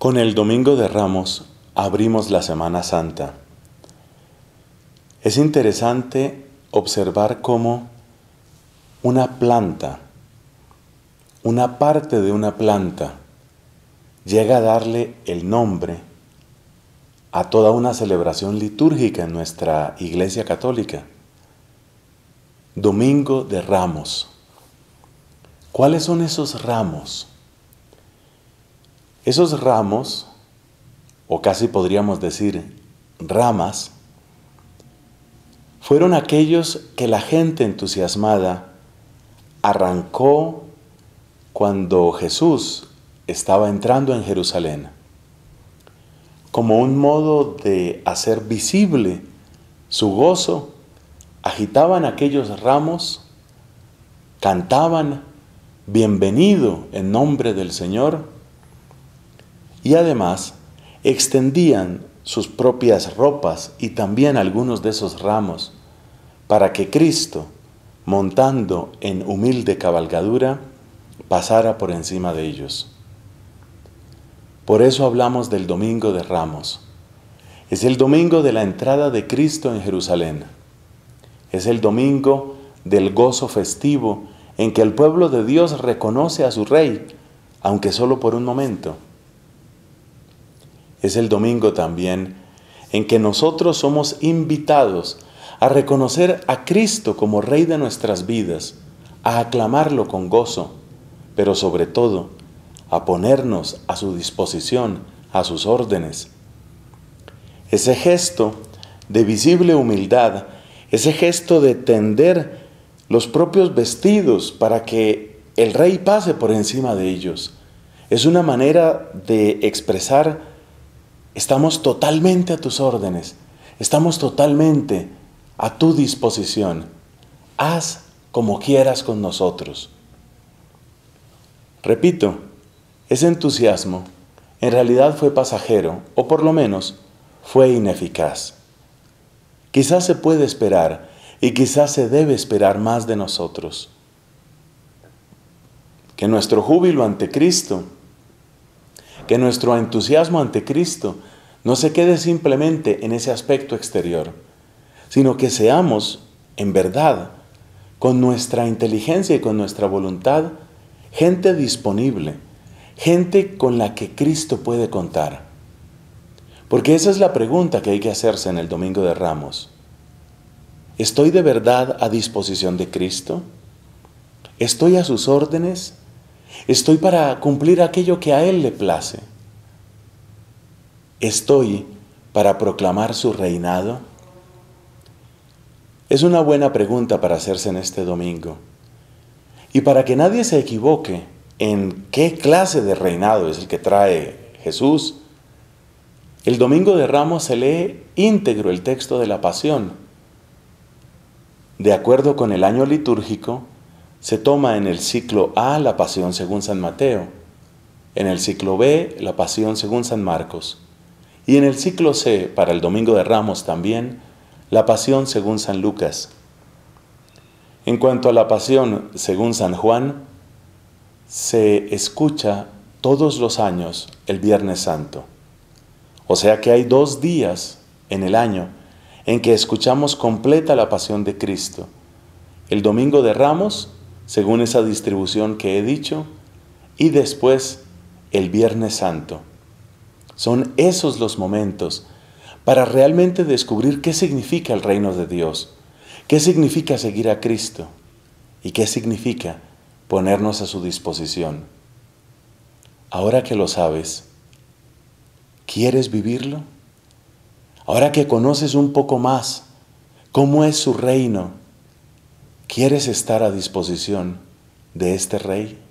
Con el Domingo de Ramos abrimos la Semana Santa. Es interesante observar cómo una planta, una parte de una planta, llega a darle el nombre a toda una celebración litúrgica en nuestra Iglesia Católica. Domingo de Ramos. ¿Cuáles son esos ramos? Esos ramos, o casi podríamos decir ramas, fueron aquellos que la gente entusiasmada arrancó cuando Jesús estaba entrando en Jerusalén, como un modo de hacer visible su gozo, agitaban aquellos ramos, cantaban, bienvenido en nombre del Señor, y además extendían sus propias ropas y también algunos de esos ramos, para que Cristo, montando en humilde cabalgadura, pasara por encima de ellos. Por eso hablamos del Domingo de Ramos. Es el domingo de la entrada de Cristo en Jerusalén. Es el domingo del gozo festivo en que el pueblo de Dios reconoce a su rey, aunque solo por un momento es el domingo también en que nosotros somos invitados a reconocer a Cristo como Rey de nuestras vidas, a aclamarlo con gozo, pero sobre todo a ponernos a su disposición, a sus órdenes. Ese gesto de visible humildad, ese gesto de tender los propios vestidos para que el rey pase por encima de ellos, es una manera de expresar Estamos totalmente a tus órdenes, estamos totalmente a tu disposición. Haz como quieras con nosotros. Repito, ese entusiasmo en realidad fue pasajero, o por lo menos fue ineficaz. Quizás se puede esperar y quizás se debe esperar más de nosotros. Que nuestro júbilo ante Cristo que nuestro entusiasmo ante Cristo no se quede simplemente en ese aspecto exterior, sino que seamos, en verdad, con nuestra inteligencia y con nuestra voluntad, gente disponible, gente con la que Cristo puede contar. Porque esa es la pregunta que hay que hacerse en el Domingo de Ramos. ¿Estoy de verdad a disposición de Cristo? ¿Estoy a sus órdenes? Estoy para cumplir aquello que a Él le place. Estoy para proclamar su reinado. Es una buena pregunta para hacerse en este domingo. Y para que nadie se equivoque en qué clase de reinado es el que trae Jesús, el domingo de Ramos se lee íntegro el texto de la Pasión. De acuerdo con el año litúrgico, se toma en el ciclo A la pasión según San Mateo, en el ciclo B la pasión según San Marcos y en el ciclo C para el Domingo de Ramos también la pasión según San Lucas. En cuanto a la pasión según San Juan, se escucha todos los años el Viernes Santo. O sea que hay dos días en el año en que escuchamos completa la pasión de Cristo. El Domingo de Ramos según esa distribución que he dicho, y después el Viernes Santo. Son esos los momentos para realmente descubrir qué significa el reino de Dios, qué significa seguir a Cristo y qué significa ponernos a su disposición. Ahora que lo sabes, ¿quieres vivirlo? Ahora que conoces un poco más cómo es su reino, ¿Quieres estar a disposición de este rey?